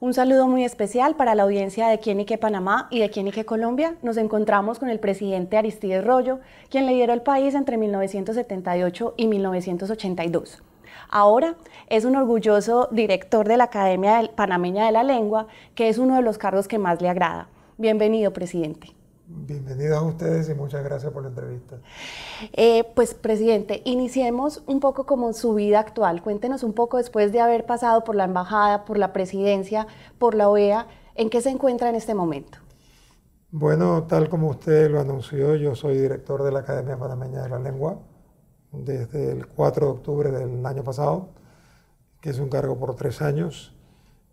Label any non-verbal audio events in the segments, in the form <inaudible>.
Un saludo muy especial para la audiencia de Quién y Panamá y de Quién y Colombia. Nos encontramos con el presidente Aristides Rollo, quien lideró el país entre 1978 y 1982. Ahora es un orgulloso director de la Academia Panameña de la Lengua, que es uno de los cargos que más le agrada. Bienvenido, presidente. Bienvenidos a ustedes y muchas gracias por la entrevista. Eh, pues, presidente, iniciemos un poco como su vida actual. Cuéntenos un poco después de haber pasado por la embajada, por la presidencia, por la OEA, ¿en qué se encuentra en este momento? Bueno, tal como usted lo anunció, yo soy director de la Academia Panameña de la Lengua desde el 4 de octubre del año pasado, que es un cargo por tres años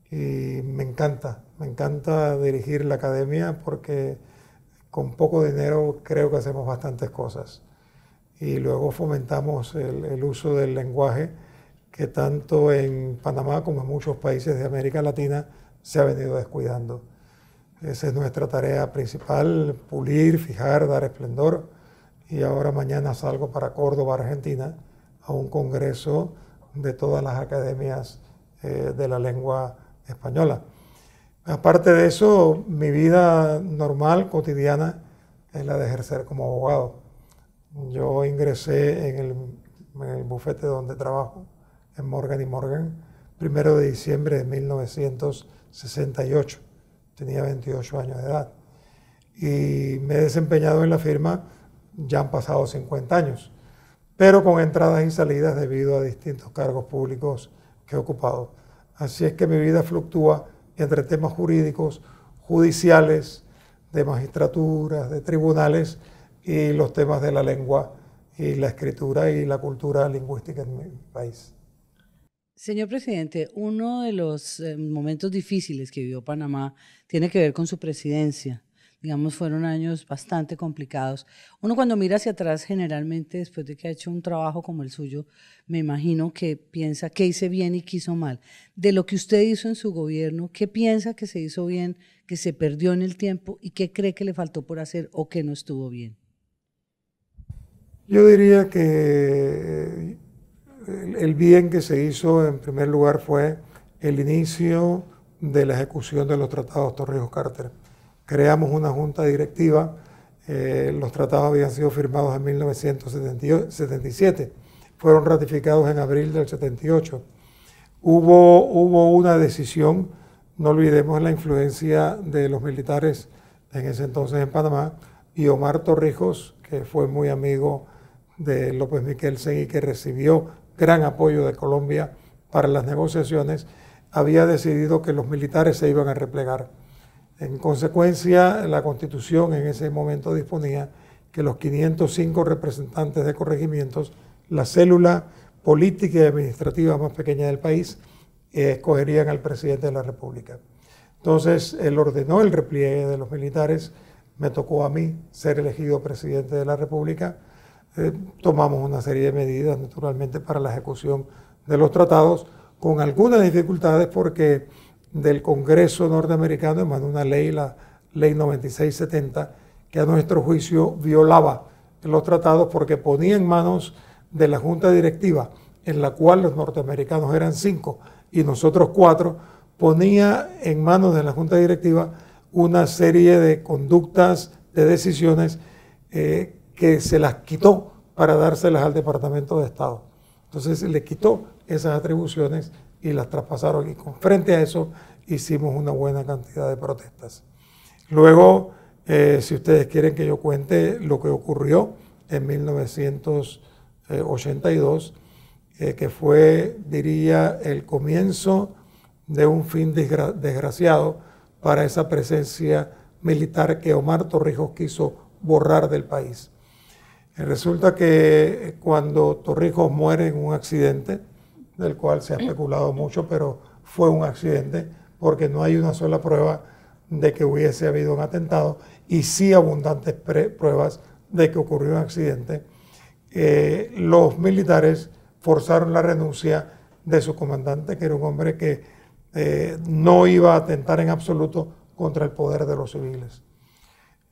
y me encanta, me encanta dirigir la academia porque con poco dinero creo que hacemos bastantes cosas. Y luego fomentamos el, uso del lenguaje que tanto en Panamá como en muchos países de América Latina se ha venido descuidando. Esa es nuestra tarea principal, pulir, fijar, dar esplendor. Y ahora mañana salgo para Córdoba, Argentina, a un congreso de todas las academias eh, de la lengua española. Aparte de eso, mi vida normal, cotidiana, es la de ejercer como abogado. Yo ingresé en el, bufete donde trabajo, en Morgan y Morgan, primero de diciembre de 1968. Tenía 28 años de edad. Y me he desempeñado en la firma, ya han pasado 50 años, pero con entradas y salidas debido a distintos cargos públicos que he ocupado. Así es que mi vida fluctúa entre temas jurídicos, judiciales, de magistraturas, de tribunales y los temas de la lengua y la escritura y la cultura lingüística en mi país. Señor presidente, uno de los eh, momentos difíciles que vivió Panamá tiene que ver con su presidencia digamos, fueron años bastante complicados. Uno cuando mira hacia atrás, generalmente después de que ha hecho un trabajo como el suyo, me imagino que piensa qué hice bien y qué hizo mal. De lo que usted hizo en su gobierno, ¿qué piensa que se hizo bien, que se perdió en el tiempo y qué cree que le faltó por hacer o que no estuvo bien? Yo diría que eh, el bien que se hizo en primer lugar fue el inicio de la ejecución de los tratados Torrijos-Carter creamos una junta directiva. Eh, los tratados habían sido firmados en 1977, fueron ratificados en abril del 78. Hubo, hubo una decisión, no olvidemos la influencia de los militares en ese entonces en Panamá, y Omar Torrijos, que fue muy amigo de López Miquelsen y que recibió gran apoyo de Colombia para las negociaciones, había decidido que los militares se iban a replegar. En consecuencia, la Constitución en ese momento disponía que los 505 representantes de corregimientos, la célula política y administrativa más pequeña del país, eh, escogerían al presidente de la República. Entonces, él ordenó el repliegue de los militares, me tocó a mí ser elegido presidente de la República, eh, tomamos una serie de medidas, naturalmente, para la ejecución de los tratados, con algunas dificultades porque del Congreso norteamericano de una ley, la ley 9670, que a nuestro juicio violaba los tratados porque ponía en manos de la Junta Directiva, en la cual los norteamericanos eran cinco y nosotros cuatro, ponía en manos de la Junta Directiva una serie de conductas, de decisiones eh, que se las quitó para dárselas al Departamento de Estado. Entonces le quitó esas atribuciones y las traspasaron. Y con, frente a eso hicimos una buena cantidad de protestas. Luego, eh, si ustedes quieren que yo cuente lo que ocurrió en 1982, eh, que fue, diría, el comienzo de un fin desgraciado para esa presencia militar que Omar Torrijos quiso borrar del país. Resulta que cuando Torrijos muere en un accidente, del cual se ha especulado mucho, pero fue un accidente porque no hay una sola prueba de que hubiese habido un atentado y sí abundantes pruebas de que ocurrió un accidente. Eh, los militares forzaron la renuncia de su comandante, que era un hombre que eh, no iba a atentar en absoluto contra el poder de los civiles.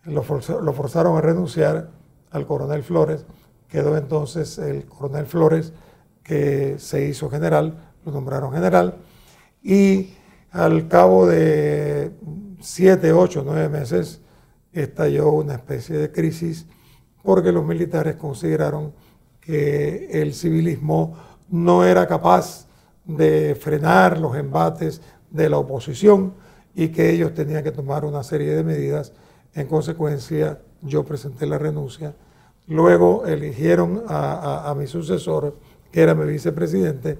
Lo, lo forzaron a renunciar al coronel Flores, quedó entonces el coronel Flores se hizo general, lo nombraron general, y al cabo de siete, ocho, nueve meses estalló una especie de crisis porque los militares consideraron que el civilismo no era capaz de frenar los embates de la oposición y que ellos tenían que tomar una serie de medidas. En consecuencia, yo presenté la renuncia. Luego eligieron a, a mi sucesor que era mi vicepresidente,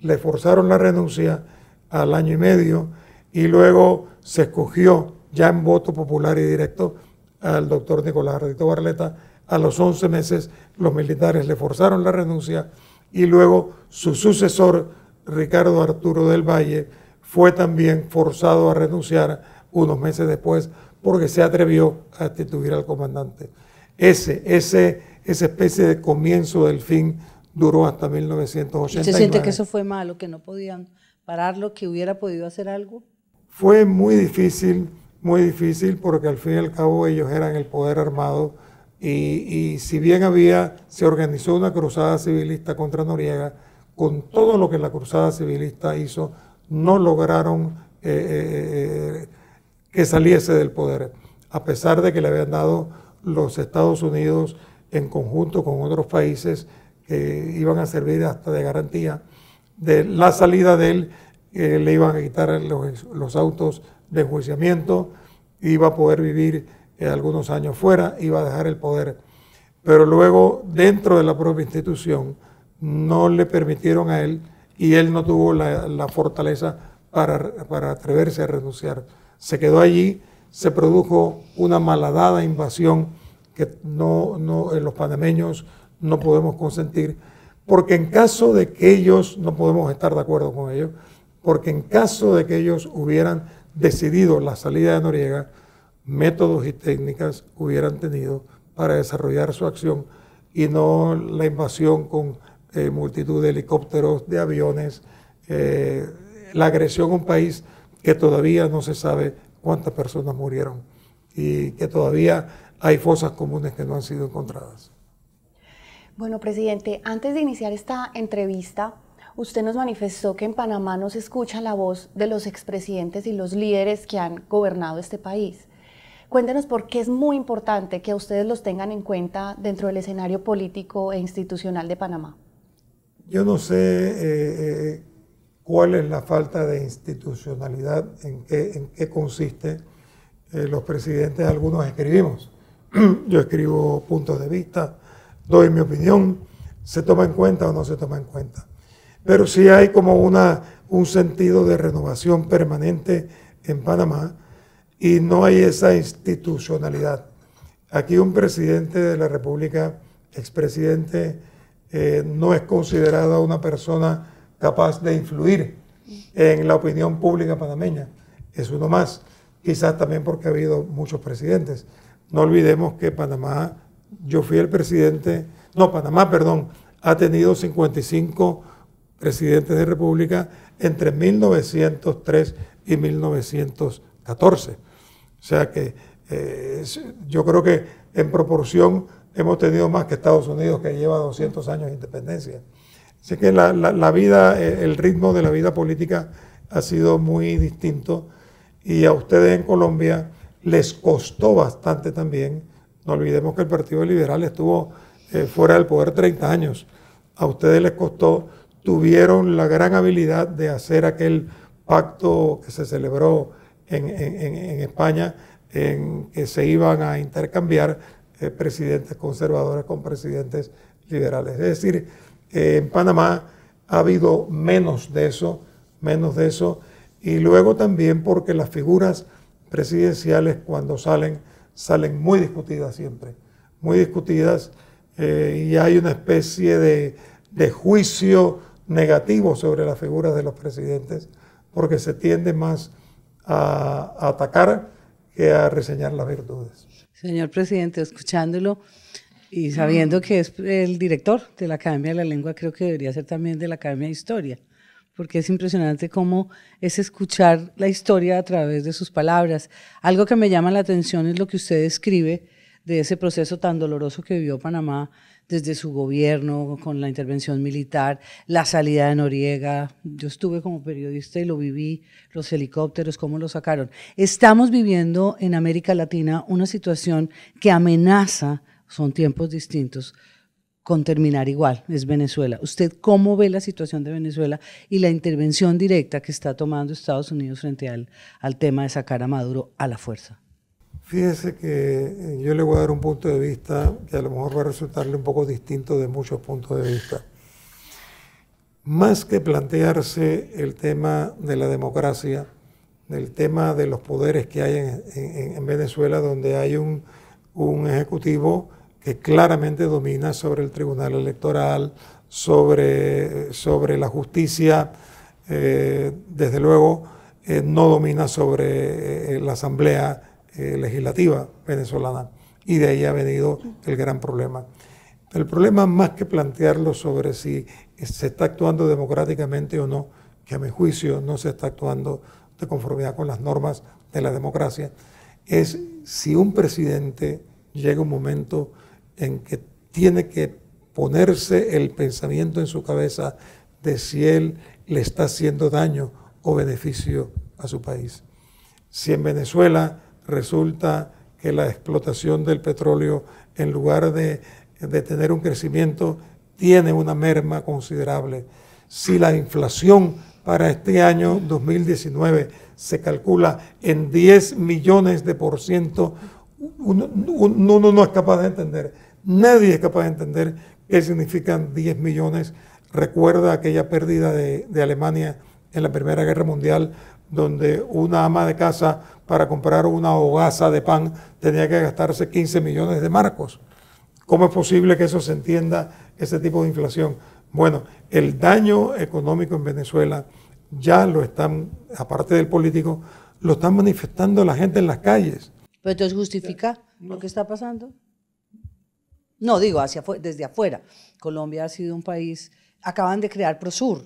le forzaron la renuncia al año y medio y luego se escogió ya en voto popular y directo al doctor Nicolás Ardito Barleta. A los 11 meses los militares le forzaron la renuncia y luego su sucesor, Ricardo Arturo del Valle, fue también forzado a renunciar unos meses después porque se atrevió a destituir al comandante. Ese, ese, esa especie de comienzo del fin duró hasta 1980. ¿Se siente que eso fue malo, que no podían pararlo, que hubiera podido hacer algo? Fue muy difícil, muy difícil, porque al fin y al cabo ellos eran el poder armado y, si bien había, se organizó una cruzada civilista contra Noriega, con todo lo que la cruzada civilista hizo, no lograron eh, eh, eh, que saliese del poder, a pesar de que le habían dado los Estados Unidos en conjunto con otros países que iban a servir hasta de garantía de la salida de él, eh, le iban a quitar los, autos de enjuiciamiento, iba a poder vivir eh, algunos años fuera, iba a dejar el poder. Pero luego, dentro de la propia institución, no le permitieron a él y él no tuvo la, fortaleza para, atreverse a renunciar. Se quedó allí, se produjo una malhadada invasión que no, no, eh, los panameños no podemos consentir, porque en caso de que ellos, no podemos estar de acuerdo con ellos, porque en caso de que ellos hubieran decidido la salida de Noriega, métodos y técnicas hubieran tenido para desarrollar su acción y no la invasión con eh, multitud de helicópteros, de aviones, eh, la agresión a un país que todavía no se sabe cuántas personas murieron y que todavía hay fosas comunes que no han sido encontradas. Bueno, presidente, antes de iniciar esta entrevista, usted nos manifestó que en Panamá no se escucha la voz de los expresidentes y los líderes que han gobernado este país. Cuéntenos por qué es muy importante que ustedes los tengan en cuenta dentro del escenario político e institucional de Panamá. Yo no sé eh, eh, cuál es la falta de institucionalidad, en qué, consiste. Eh, los presidentes, algunos escribimos. <clears throat> Yo escribo puntos de vista, doy mi opinión, se toma en cuenta o no se toma en cuenta. Pero sí hay como una, un sentido de renovación permanente en Panamá y no hay esa institucionalidad. Aquí un presidente de la República, expresidente, eh, no es considerada una persona capaz de influir en la opinión pública panameña. Es uno más, quizás también porque ha habido muchos presidentes. No olvidemos que Panamá yo fui el presidente, no, Panamá, perdón, ha tenido 55 presidentes de república entre 1903 y 1914. O sea que eh, yo creo que en proporción hemos tenido más que Estados Unidos, que lleva 200 años de independencia. Así que la vida, eh, el ritmo de la vida política ha sido muy distinto y a ustedes en Colombia les costó bastante también no olvidemos que el Partido Liberal estuvo eh, fuera del poder 30 años. A ustedes les costó, tuvieron la gran habilidad de hacer aquel pacto que se celebró en, España, en que se iban a intercambiar eh, presidentes conservadores con presidentes liberales. Es decir, eh, en Panamá ha habido menos de eso, menos de eso, y luego también porque las figuras presidenciales cuando salen salen muy discutidas siempre, muy discutidas eh, y hay una especie de, de juicio negativo sobre las figuras de los presidentes porque se tiende más a, a atacar que a reseñar las virtudes. Señor presidente, escuchándolo y sabiendo que es el director de la Academia de la Lengua, creo que debería ser también de la Academia de Historia porque es impresionante cómo es escuchar la historia a través de sus palabras. Algo que me llama la atención es lo que usted describe de ese proceso tan doloroso que vivió Panamá desde su gobierno, con la intervención militar, la salida de Noriega. Yo estuve como periodista y lo viví, los helicópteros, cómo lo sacaron. Estamos viviendo en América Latina una situación que amenaza, son tiempos distintos, con terminar igual, es Venezuela. ¿Usted cómo ve la situación de Venezuela y la intervención directa que está tomando Estados Unidos frente al, al tema de sacar a Maduro a la fuerza? Fíjese que eh, yo le voy a dar un punto de vista que a lo mejor va a resultarle un poco distinto de muchos puntos de vista. Más que plantearse el tema de la democracia, del tema de los poderes que hay en, Venezuela, donde hay un, un ejecutivo que claramente domina sobre el Tribunal Electoral, sobre, sobre la justicia, eh, desde luego eh, no domina sobre eh, la Asamblea Legislativa venezolana. Y de ahí ha venido el gran problema. El problema más que plantearlo sobre si se está actuando democráticamente o no, que a mi juicio no se está actuando de conformidad con las normas de la democracia, es si un presidente llega un momento en que tiene que ponerse el pensamiento en su cabeza de si él le está haciendo daño o beneficio a su país. Si en Venezuela resulta que la explotación del petróleo, en lugar de, tener un crecimiento, tiene una merma considerable. Si la inflación para este año 2019 se calcula en 10 millones de por ciento, uno no es capaz de entender Nadie es capaz de entender qué significan 10 millones. Recuerda aquella pérdida de, Alemania en la Primera Guerra Mundial, donde una ama de casa para comprar una hogaza de pan tenía que gastarse 15 millones de marcos. ¿Cómo es posible que eso se entienda, ese tipo de inflación? Bueno, el daño económico en Venezuela ya lo están, aparte del político, lo están manifestando la gente en las calles. ¿Pero entonces justifica lo que está pasando? No, digo, hacia, desde afuera. Colombia ha sido un país, acaban de crear Prosur,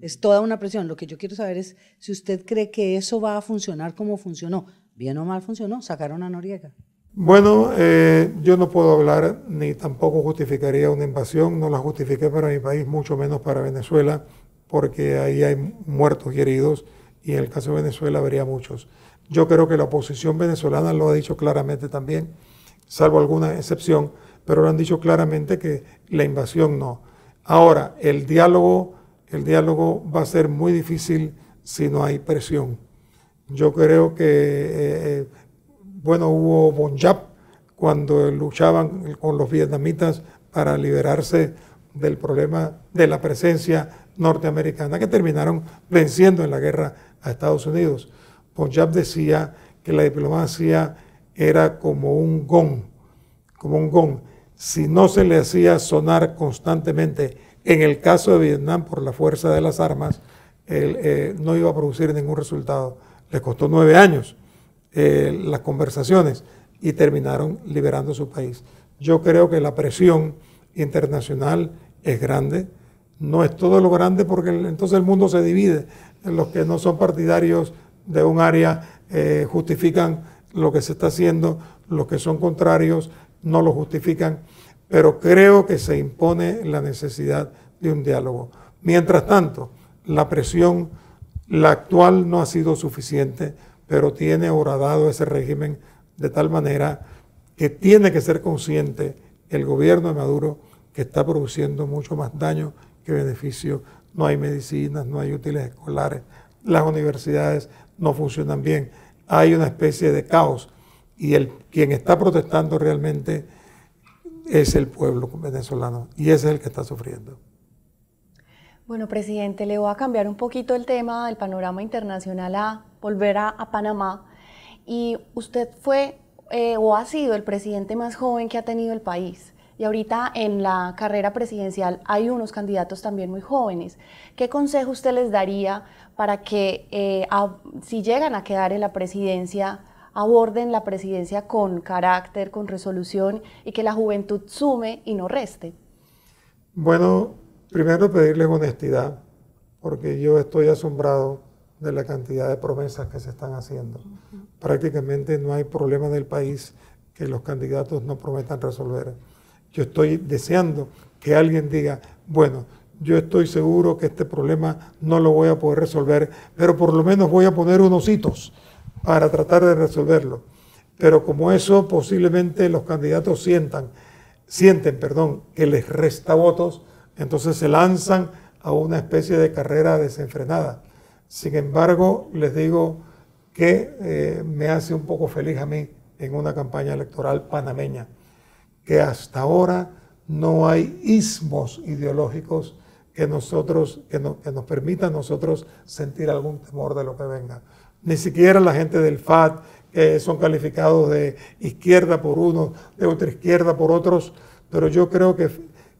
es toda una presión. Lo que yo quiero saber es si usted cree que eso va a funcionar como funcionó. Bien o mal funcionó, sacaron a Noriega. Bueno, eh, yo no puedo hablar ni tampoco justificaría una invasión, no la justifiqué para mi país, mucho menos para Venezuela, porque ahí hay muertos y heridos y en el caso de Venezuela habría muchos. Yo creo que la oposición venezolana lo ha dicho claramente también, salvo alguna excepción pero lo han dicho claramente que la invasión no. Ahora, el diálogo, el diálogo va a ser muy difícil si no hay presión. Yo creo que, eh, eh, bueno, hubo Bonjap cuando luchaban con los vietnamitas para liberarse del problema de la presencia norteamericana, que terminaron venciendo en la guerra a Estados Unidos. Bonjap decía que la diplomacia era como un gong, como un gong si no se le hacía sonar constantemente, en el caso de Vietnam por la fuerza de las armas, eh, no iba a producir ningún resultado. Le costó nueve años eh, las conversaciones y terminaron liberando su país. Yo creo que la presión internacional es grande, no es todo lo grande porque entonces el mundo se divide. Los que no son partidarios de un área eh, justifican lo que se está haciendo, los que son contrarios no lo justifican, pero creo que se impone la necesidad de un diálogo. Mientras tanto, la presión, la actual no ha sido suficiente, pero tiene horadado ese régimen de tal manera que tiene que ser consciente el gobierno de Maduro que está produciendo mucho más daño que beneficio. No hay medicinas, no hay útiles escolares, las universidades no funcionan bien. Hay una especie de caos y el, quien está protestando realmente es el pueblo venezolano y ese es el que está sufriendo. Bueno, presidente, le voy a cambiar un poquito el tema del panorama internacional a volver a, Panamá. Y usted fue eh, o ha sido el presidente más joven que ha tenido el país. Y ahorita en la carrera presidencial hay unos candidatos también muy jóvenes. ¿Qué consejo usted les daría para que eh, si llegan a quedar en la presidencia, aborden la presidencia con carácter, con resolución y que la juventud sume y no reste? Bueno, primero pedirles honestidad, porque yo estoy asombrado de la cantidad de promesas que se están haciendo. Prácticamente no hay problema del país que los candidatos no prometan resolver. Yo estoy deseando que alguien diga, bueno, yo estoy seguro que este problema no lo voy a poder resolver, pero por lo menos voy a poner unos hitos para tratar de resolverlo. Pero como eso posiblemente los candidatos sientan, sienten perdón, que les resta votos, entonces se lanzan a una especie de carrera desenfrenada. Sin embargo, les digo que eh, me hace un poco feliz a mí en una campaña electoral panameña, que hasta ahora no hay ismos ideológicos que, nosotros, que, nos permitan nosotros sentir algún temor de lo que venga ni siquiera la gente del FAT, que son calificados de izquierda por unos, de otra izquierda por otros, pero yo creo que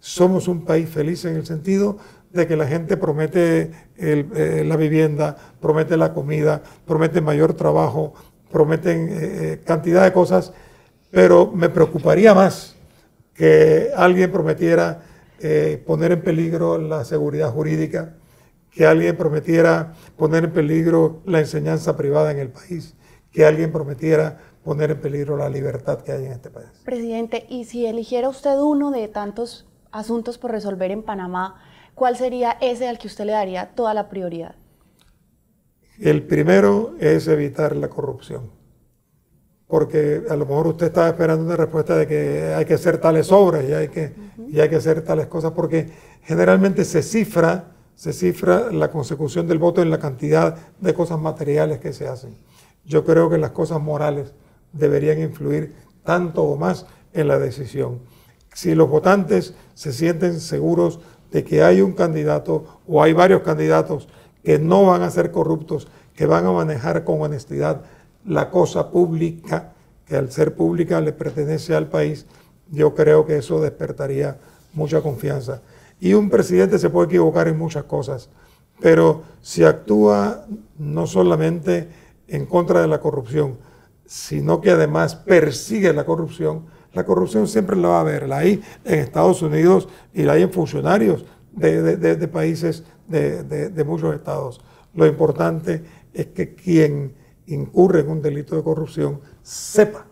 somos un país feliz en el sentido de que la gente promete eh, la vivienda, promete la comida, promete mayor trabajo, prometen eh, eh, cantidad de cosas, pero me preocuparía más que alguien prometiera poner en peligro la seguridad jurídica, que alguien prometiera poner en peligro la enseñanza privada en el país, que alguien prometiera poner en peligro la libertad que hay en este país. Presidente, y si eligiera usted uno de tantos asuntos por resolver en Panamá, ¿cuál sería ese al que usted le daría toda la prioridad? El primero es evitar la corrupción, porque a lo mejor usted está esperando una respuesta de que hay que hacer tales obras y hay que, y hay que hacer tales cosas, porque generalmente se cifra se cifra la consecución del voto en la cantidad de cosas materiales que se hacen. Yo creo que las cosas morales deberían influir tanto o más en la decisión. Si los votantes se sienten seguros de que hay un candidato o hay varios candidatos que no van a ser corruptos, que van a manejar con honestidad la cosa pública, que al ser pública le pertenece al país, yo creo que eso despertaría mucha confianza. Y un presidente se puede equivocar en muchas cosas, pero si actúa no solamente en contra de la corrupción, sino que además persigue la corrupción, la corrupción siempre la va a haber, la hay en Estados Unidos y la hay en funcionarios de, países de, muchos estados. Lo importante es que quien incurre en un delito de corrupción sepa,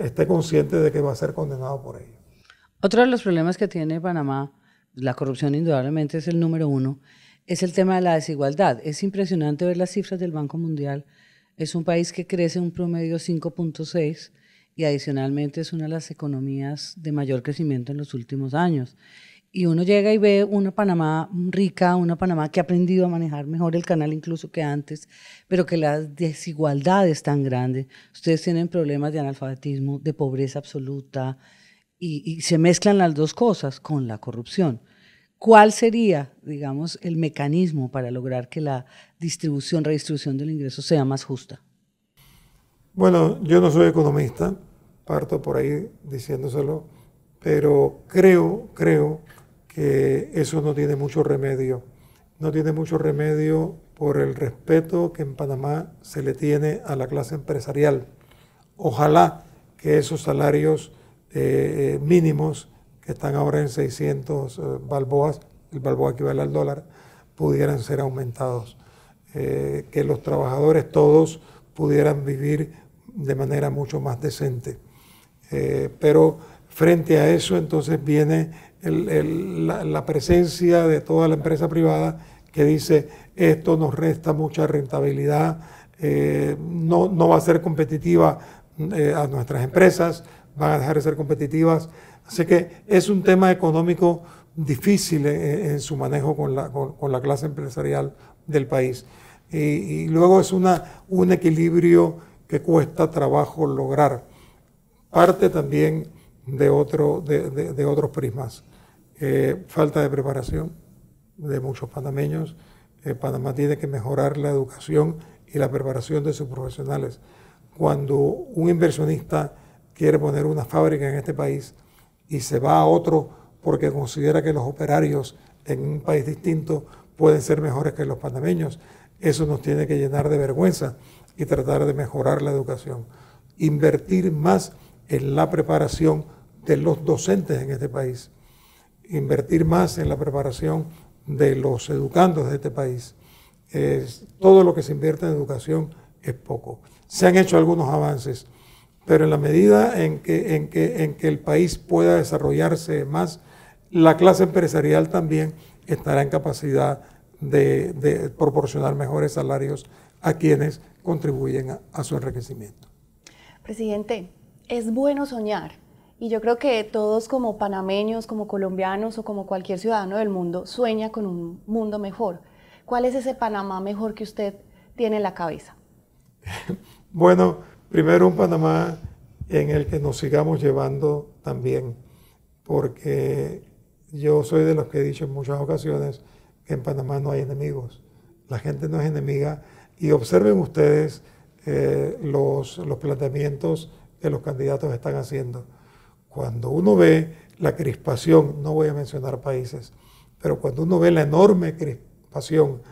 esté consciente de que va a ser condenado por ello. Otro de los problemas que tiene Panamá la corrupción indudablemente es el número uno, es el tema de la desigualdad. Es impresionante ver las cifras del Banco Mundial. Es un país que crece un promedio 5.6 y adicionalmente es una de las economías de mayor crecimiento en los últimos años. Y uno llega y ve una Panamá rica, una Panamá que ha aprendido a manejar mejor el canal incluso que antes, pero que la desigualdad es tan grande. Ustedes tienen problemas de analfabetismo, de pobreza absoluta, y, se mezclan las dos cosas con la corrupción. ¿Cuál sería, digamos, el mecanismo para lograr que la distribución, redistribución del ingreso sea más justa? Bueno, yo no soy economista, parto por ahí diciéndoselo, pero creo, creo que eso no tiene mucho remedio. No tiene mucho remedio por el respeto que en Panamá se le tiene a la clase empresarial. Ojalá que esos salarios eh, eh, mínimos que están ahora en 600 eh, balboas, el balboa equivale al dólar, pudieran ser aumentados. que los trabajadores todos pudieran vivir de manera mucho más decente. pero frente a eso entonces viene la, presencia de toda la empresa privada que dice esto nos resta mucha rentabilidad, no, va a ser competitiva a nuestras empresas, van a dejar de ser competitivas. Así que es un tema económico difícil en, su manejo con la, clase empresarial del país. Y, luego es una, un equilibrio que cuesta trabajo lograr. Parte también de, otro, de, otros prismas. Eh, falta de preparación de muchos panameños. Eh, Panamá tiene que mejorar la educación y la preparación de sus profesionales. Cuando un inversionista quiere poner una fábrica en este país y se va a otro porque considera que los operarios en un país distinto pueden ser mejores que los panameños. Eso nos tiene que llenar de vergüenza y tratar de mejorar la educación. Invertir más en la preparación de los docentes en este país. Invertir más en la preparación de los educandos de este país. todo lo que se invierte en educación es poco. Se han hecho algunos avances pero en la medida en que, en que, en que el país pueda desarrollarse más, la clase empresarial también estará en capacidad de, proporcionar mejores salarios a quienes contribuyen a, su enriquecimiento. Presidente, es bueno soñar, y yo creo que todos como panameños, como colombianos o como cualquier ciudadano del mundo sueña con un mundo mejor. ¿Cuál es ese Panamá mejor que usted tiene en la cabeza? <laughs> bueno, Primero un Panamá en el que nos sigamos llevando también, porque yo soy de los que he dicho en muchas ocasiones que en Panamá no hay enemigos, la gente no es enemiga y observen ustedes eh, los, los planteamientos que los candidatos están haciendo. Cuando uno ve la crispación, no voy a mencionar países, pero cuando uno ve la enorme crispación,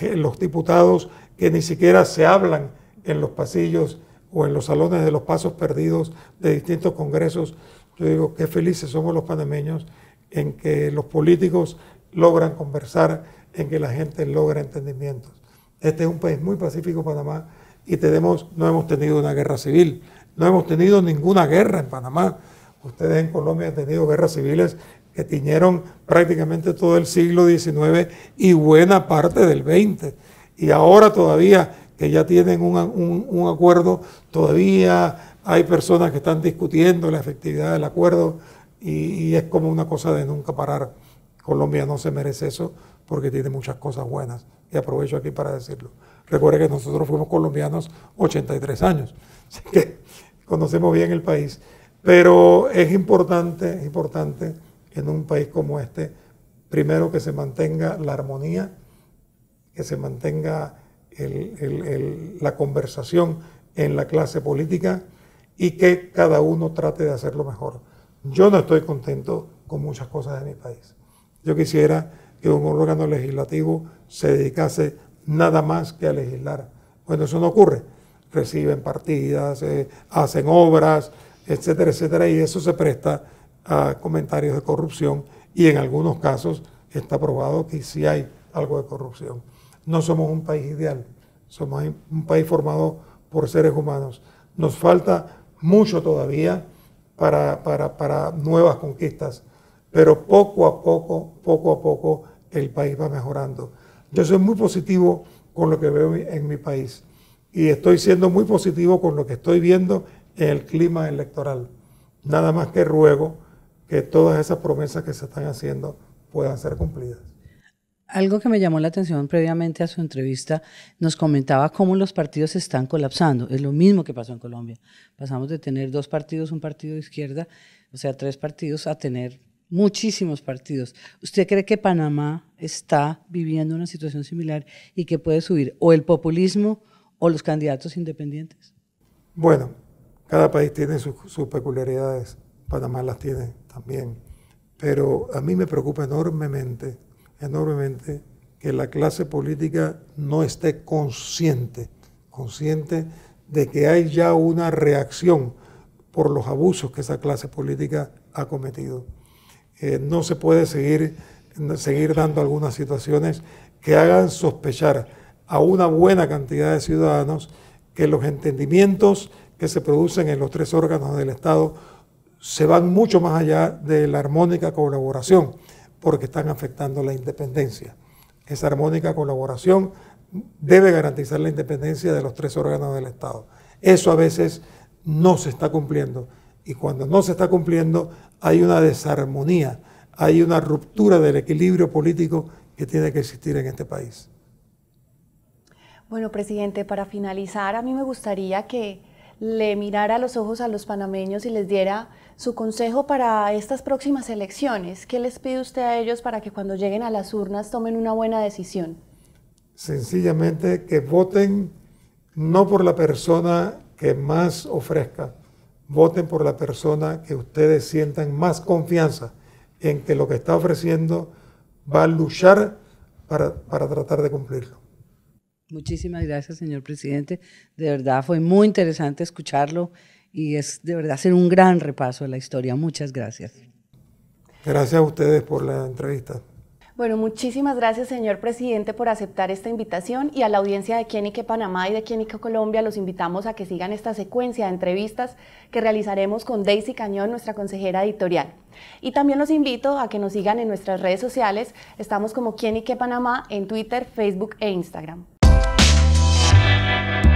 eh, los diputados que ni siquiera se hablan en los pasillos o en los salones de los pasos perdidos de distintos congresos, yo digo, qué felices somos los panameños en que los políticos logran conversar, en que la gente logra entendimientos. Este es un país muy pacífico, Panamá, y tenemos, no hemos tenido una guerra civil, no hemos tenido ninguna guerra en Panamá. Ustedes en Colombia han tenido guerras civiles que tiñeron prácticamente todo el siglo XIX y buena parte del XX. Y ahora todavía que ya tienen un, acuerdo, todavía hay personas que están discutiendo la efectividad del acuerdo y, es como una cosa de nunca parar. Colombia no se merece eso porque tiene muchas cosas buenas y aprovecho aquí para decirlo. Recuerde que nosotros fuimos colombianos 83 años, <laughs> así que conocemos bien el país, pero es importante, es importante en un país como este, primero que se mantenga la armonía, que se mantenga la conversación en la clase política y que cada uno trate de hacerlo mejor. Yo no estoy contento con muchas cosas de mi país. Yo quisiera que un órgano legislativo se dedicase nada más que a legislar. Bueno, eso no ocurre. Reciben partidas, eh, hacen obras, etcétera, etcétera, y eso se presta a comentarios de corrupción y en algunos casos está probado que sí hay algo de corrupción. No somos un país ideal, somos un país formado por seres humanos. Nos falta mucho todavía para, para, para nuevas conquistas, pero poco a poco, poco a poco, el país va mejorando. Yo soy muy positivo con lo que veo en mi país y estoy siendo muy positivo con lo que estoy viendo en el clima electoral. Nada más que ruego que todas esas promesas que se están haciendo puedan ser cumplidas algo que me llamó la atención previamente a su entrevista, nos comentaba cómo los partidos están colapsando. Es lo mismo que pasó en Colombia. Pasamos de tener dos partidos, un partido de izquierda, o sea, tres partidos, a tener muchísimos partidos. ¿Usted cree que Panamá está viviendo una situación similar y que puede subir o el populismo o los candidatos independientes? Bueno, cada país tiene sus, peculiaridades. Panamá las tiene también. Pero a mí me preocupa enormemente enormemente que la clase política no esté consciente, consciente de que hay ya una reacción por los abusos que esa clase política ha cometido. Eh, no se puede seguir, seguir dando algunas situaciones que hagan sospechar a una buena cantidad de ciudadanos que los entendimientos que se producen en los tres órganos del Estado se van mucho más allá de la armónica colaboración porque están afectando la independencia. Esa armónica colaboración debe garantizar la independencia de los tres órganos del Estado. Eso a veces no se está cumpliendo y cuando no se está cumpliendo hay una desarmonía, hay una ruptura del equilibrio político que tiene que existir en este país. Bueno, presidente, para finalizar, a mí me gustaría que le mirara a los ojos a los panameños y les diera su consejo para estas próximas elecciones? ¿Qué les pide usted a ellos para que cuando lleguen a las urnas tomen una buena decisión? Sencillamente que voten no por la persona que más ofrezca, voten por la persona que ustedes sientan más confianza en que lo que está ofreciendo va a luchar para, para tratar de cumplirlo. Muchísimas gracias, señor presidente. De verdad fue muy interesante escucharlo y es de verdad ser un gran repaso de la historia. Muchas gracias. Gracias a ustedes por la entrevista. Bueno, muchísimas gracias, señor presidente, por aceptar esta invitación y a la audiencia de qué Panamá y de qué Colombia los invitamos a que sigan esta secuencia de entrevistas que realizaremos con Daisy Cañón, nuestra consejera editorial. Y también los invito a que nos sigan en nuestras redes sociales. Estamos como qué Panamá en Twitter, Facebook e Instagram. Música